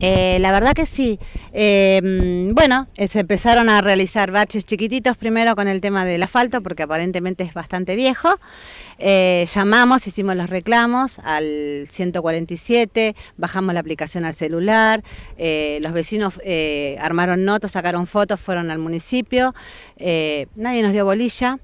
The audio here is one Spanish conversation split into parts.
Eh, la verdad que sí. Em, bueno, se empezaron a realizar baches chiquititos, primero con el tema del asfalto, porque aparentemente es bastante viejo. Eh, llamamos, hicimos los reclamos al 147, bajamos la aplicación al celular, eh, los vecinos armaron notas, sacaron fotos, fueron al municipio, nadie nos dio bolilla.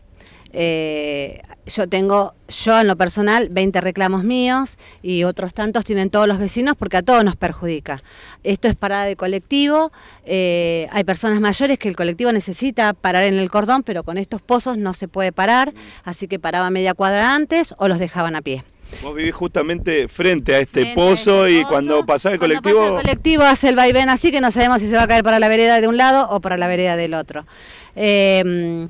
Eh, yo tengo, yo en lo personal, 20 reclamos míos y otros tantos tienen todos los vecinos porque a todos nos perjudica. Esto es parada de colectivo, eh, hay personas mayores que el colectivo necesita parar en el cordón, pero con estos pozos no se puede parar, así que paraba media cuadra antes o los dejaban a pie. Vos vivís justamente frente a este pozo este y cuando pasaba el colectivo... el colectivo hace el vaivén así que no sabemos si se va a caer para la vereda de un lado o para la vereda del otro. Eh,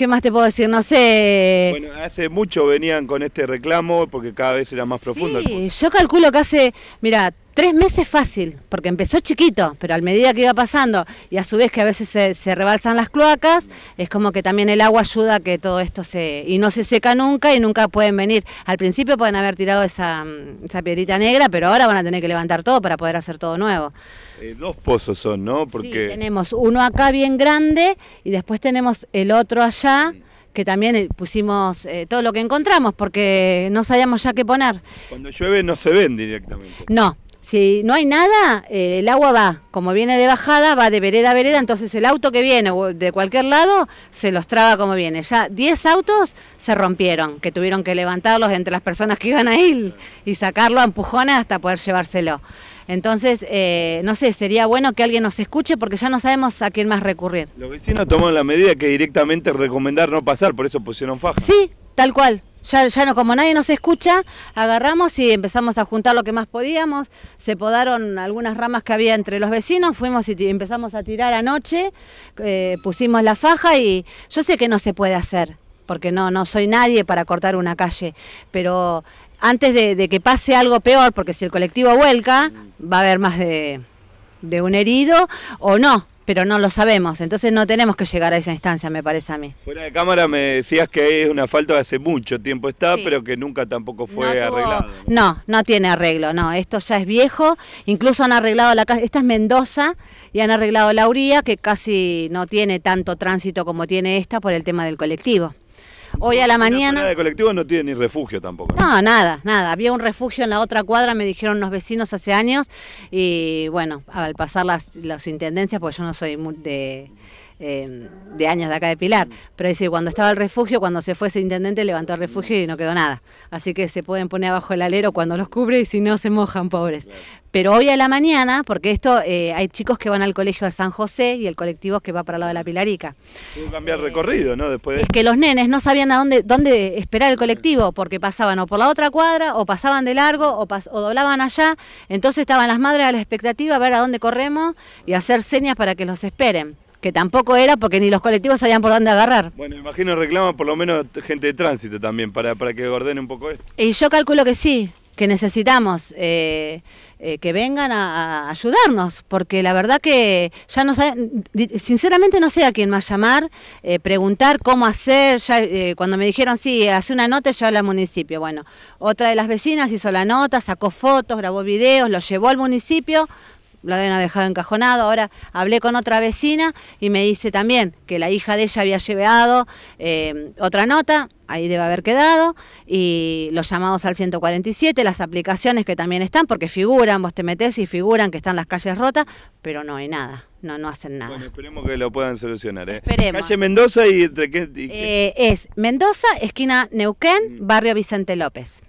¿Qué más te puedo decir? No sé. Bueno, hace mucho venían con este reclamo porque cada vez era más profundo. Sí, yo calculo que hace, mira, Tres meses fácil, porque empezó chiquito, pero a medida que iba pasando y a su vez que a veces se, se, rebalsan las cloacas, es como que también el agua ayuda a que todo esto se... y no se seca nunca y nunca pueden venir. Al principio pueden haber tirado esa, mm, piedrita negra, pero ahora van a tener que levantar todo para poder hacer todo nuevo. Eh, dos pozos son, ¿no? Porque... tenemos uno acá bien grande y después tenemos el otro allá que también eh, pusimos eh, todo lo que encontramos porque no sabíamos ya qué poner. Cuando llueve no se ven directamente. No, si no hay nada, eh, el agua va, como viene de bajada, va de vereda a vereda, entonces el auto que viene de cualquier lado se los traba como viene. Ya 10 autos se rompieron, que tuvieron que levantarlos entre las personas que iban ahí y sacarlo a empujones hasta poder llevárselo. Entonces, eh, no sé, sería bueno que alguien nos escuche porque ya no sabemos a quién más recurrir. Los vecinos tomaron la medida que directamente recomendar no pasar, por eso pusieron faja. Sí, tal cual ya, no, como nadie nos escucha, agarramos y empezamos a juntar lo que más podíamos. Se podaron algunas ramas que había entre los vecinos, fuimos y empezamos a tirar anoche, eh, pusimos la faja y yo sé que no se puede hacer, porque no, no soy nadie para cortar una calle, pero antes de, que pase algo peor, porque si el colectivo vuelca, va a haber más de, de un herido o no pero no lo sabemos. Entonces no tenemos que llegar a esa instancia, me parece a mí. Fuera de cámara me decías que es una falta que hace mucho tiempo está, pero que nunca tampoco fue arreglado. ¿no? no, tiene arreglo, no. Esto ya es viejo. Incluso han arreglado la casa, esta es Mendoza, y han arreglado la Uría, que casi no tiene tanto tránsito como tiene esta por el tema del colectivo. Hoy a la mañana... de colectivo no tiene ni refugio tampoco. ¿no? nada, nada. Había un refugio en la otra cuadra, me dijeron los vecinos hace años. Y bueno, al pasar las, las intendencias, porque yo no soy de Em, de años de acá de Pilar. Mm. Pero es cuando estaba el refugio, cuando se fue ese intendente, levantó el mm. refugio y no quedó nada. Así que se pueden poner abajo el alero cuando los cubre y si no se mojan, pobres. Pero hoy a la mañana, porque esto eh, hay chicos que van al colegio de San José y el colectivo que va para el lado de la mm. Pilarica. cambiar eh, recorrido, ¿no? Después Es que los nenes no sabían a dónde, dónde esperar el colectivo, porque pasaban o por la otra cuadra, o pasaban de largo, o, o doblaban allá. Entonces estaban las madres a la expectativa a ver a dónde corremos y hacer señas para que los esperen que tampoco era porque ni los colectivos sabían por dónde agarrar. Bueno, imagino reclama por lo menos gente de tránsito también, para, para que ordene un poco esto. Y yo calculo que sí, que necesitamos eh, eh, que vengan a, ayudarnos, porque la verdad que ya no saben, sinceramente no sé a quién más llamar, eh, preguntar cómo hacer, ya, cuando me dijeron, sí, hace una nota, y yo al municipio, bueno, otra de las vecinas hizo la nota, sacó fotos, grabó videos, lo llevó al municipio, la deben dejado encajonado. Ahora hablé con otra vecina y me dice también que la hija de ella había llevado eh, otra nota, ahí debe haber quedado, y los llamados al 147, las aplicaciones que también están, porque figuran, vos te metés y figuran que están las calles rotas, pero no hay nada. No, no hacen nada. Bueno, esperemos que lo puedan solucionar. ¿eh? Esperemos. Calle Mendoza y entre qué... Eh, es Mendoza, esquina Neuquén, mm. barrio Vicente López.